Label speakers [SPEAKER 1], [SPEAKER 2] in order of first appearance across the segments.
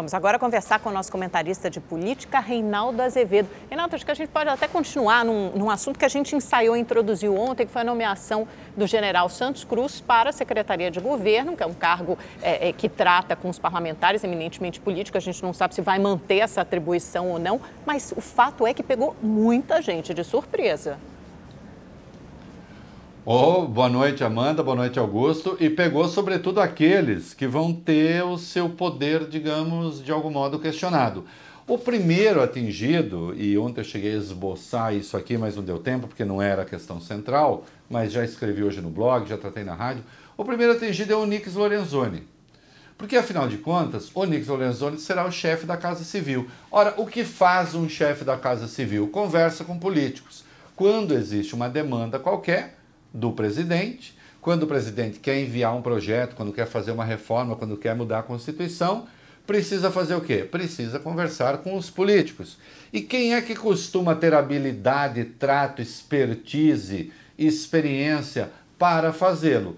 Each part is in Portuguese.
[SPEAKER 1] Vamos agora conversar com o nosso comentarista de política, Reinaldo Azevedo. Reinaldo, acho que a gente pode até continuar num, num assunto que a gente ensaiou e introduziu ontem, que foi a nomeação do general Santos Cruz para a Secretaria de Governo, que é um cargo é, é, que trata com os parlamentares, eminentemente político. A gente não sabe se vai manter essa atribuição ou não, mas o fato é que pegou muita gente de surpresa. Oh, boa noite, Amanda, boa noite, Augusto. E pegou sobretudo aqueles que vão ter o seu poder, digamos, de algum modo questionado. O primeiro atingido, e ontem eu cheguei a esboçar isso aqui, mas não deu tempo porque não era a questão central, mas já escrevi hoje no blog, já tratei na rádio. O primeiro atingido é o Nix Lorenzoni. Porque, afinal de contas, o Nix Lorenzoni será o chefe da Casa Civil. Ora, o que faz um chefe da Casa Civil? Conversa com políticos. Quando existe uma demanda qualquer, do presidente. Quando o presidente quer enviar um projeto, quando quer fazer uma reforma, quando quer mudar a Constituição, precisa fazer o quê? Precisa conversar com os políticos. E quem é que costuma ter habilidade, trato, expertise, experiência para fazê-lo?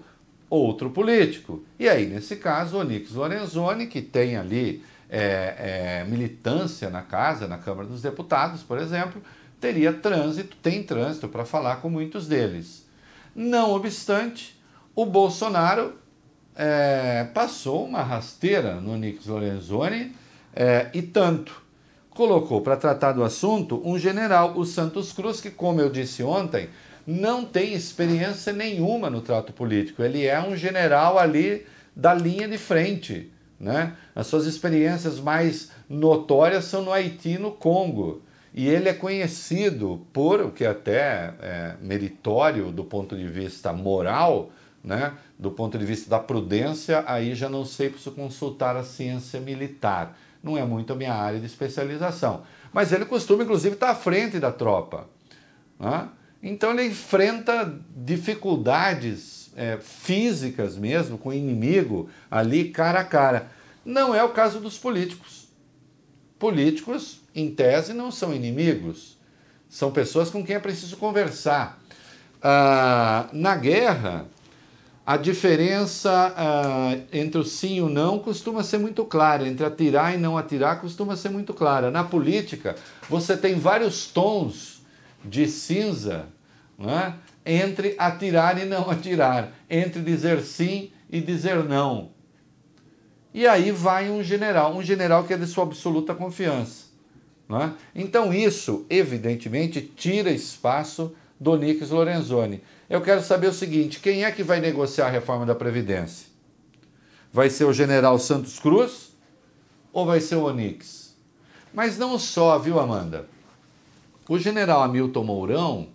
[SPEAKER 1] Outro político. E aí, nesse caso, Onix Lorenzoni, que tem ali é, é, militância na casa, na Câmara dos Deputados, por exemplo, teria trânsito, tem trânsito para falar com muitos deles. Não obstante, o Bolsonaro é, passou uma rasteira no Nix Lorenzoni é, e tanto. Colocou para tratar do assunto um general, o Santos Cruz, que, como eu disse ontem, não tem experiência nenhuma no trato político. Ele é um general ali da linha de frente. Né? As suas experiências mais notórias são no Haiti e no Congo. E ele é conhecido por o que até é meritório do ponto de vista moral, né? do ponto de vista da prudência, aí já não sei, preciso consultar a ciência militar. Não é muito a minha área de especialização. Mas ele costuma, inclusive, estar à frente da tropa. Né? Então ele enfrenta dificuldades é, físicas mesmo, com o inimigo ali cara a cara. Não é o caso dos políticos políticos, em tese, não são inimigos, são pessoas com quem é preciso conversar. Ah, na guerra, a diferença ah, entre o sim e o não costuma ser muito clara, entre atirar e não atirar costuma ser muito clara. Na política, você tem vários tons de cinza né, entre atirar e não atirar, entre dizer sim e dizer não. E aí vai um general, um general que é de sua absoluta confiança. né? Então, isso, evidentemente, tira espaço do Nix Lorenzoni. Eu quero saber o seguinte: quem é que vai negociar a reforma da Previdência? Vai ser o general Santos Cruz ou vai ser o Onix? Mas não só, viu, Amanda? O general Hamilton Mourão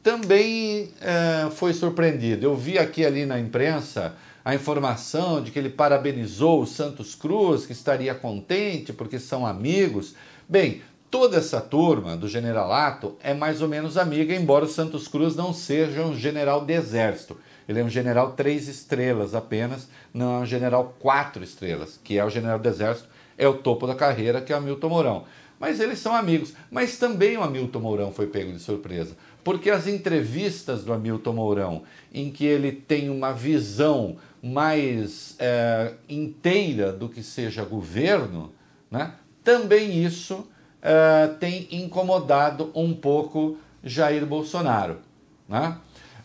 [SPEAKER 1] também é, foi surpreendido. Eu vi aqui ali na imprensa a informação de que ele parabenizou o Santos Cruz, que estaria contente porque são amigos. Bem, toda essa turma do generalato é mais ou menos amiga, embora o Santos Cruz não seja um general de exército. Ele é um general três estrelas apenas, não é um general quatro estrelas, que é o general do exército, é o topo da carreira, que é o Hamilton Mourão. Mas eles são amigos. Mas também o Hamilton Mourão foi pego de surpresa, porque as entrevistas do Hamilton Mourão, em que ele tem uma visão mais é, inteira do que seja governo, né, também isso é, tem incomodado um pouco Jair Bolsonaro. Né?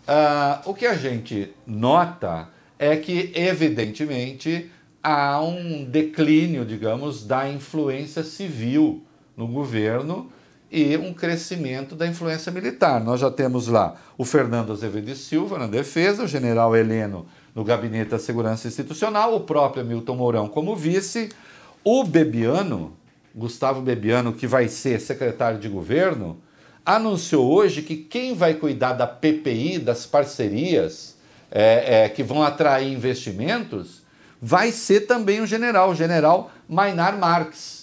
[SPEAKER 1] É, o que a gente nota é que, evidentemente, há um declínio, digamos, da influência civil no governo e um crescimento da influência militar. Nós já temos lá o Fernando Azevedo de Silva na defesa, o general Heleno no gabinete da segurança institucional, o próprio Milton Mourão como vice, o Bebiano, Gustavo Bebiano, que vai ser secretário de governo, anunciou hoje que quem vai cuidar da PPI, das parcerias é, é, que vão atrair investimentos, vai ser também o general, o general Mainar Marques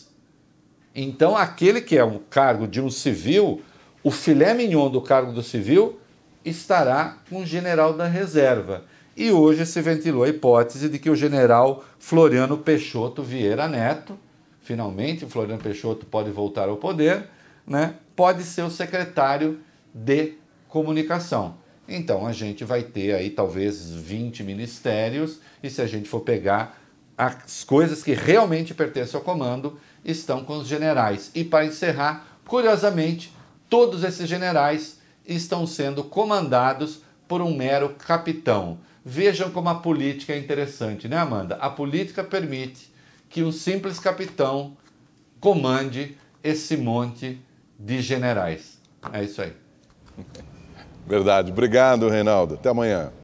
[SPEAKER 1] então, aquele que é um cargo de um civil, o filé mignon do cargo do civil estará com o general da reserva. E hoje se ventilou a hipótese de que o general Floriano Peixoto Vieira Neto, finalmente o Floriano Peixoto pode voltar ao poder, né, pode ser o secretário de comunicação. Então a gente vai ter aí talvez 20 ministérios, e se a gente for pegar as coisas que realmente pertencem ao comando, estão com os generais. E para encerrar, curiosamente, todos esses generais estão sendo comandados por um mero capitão. Vejam como a política é interessante, né, Amanda? A política permite que um simples capitão comande esse monte de generais. É isso aí. Verdade. Obrigado, Reinaldo. Até amanhã.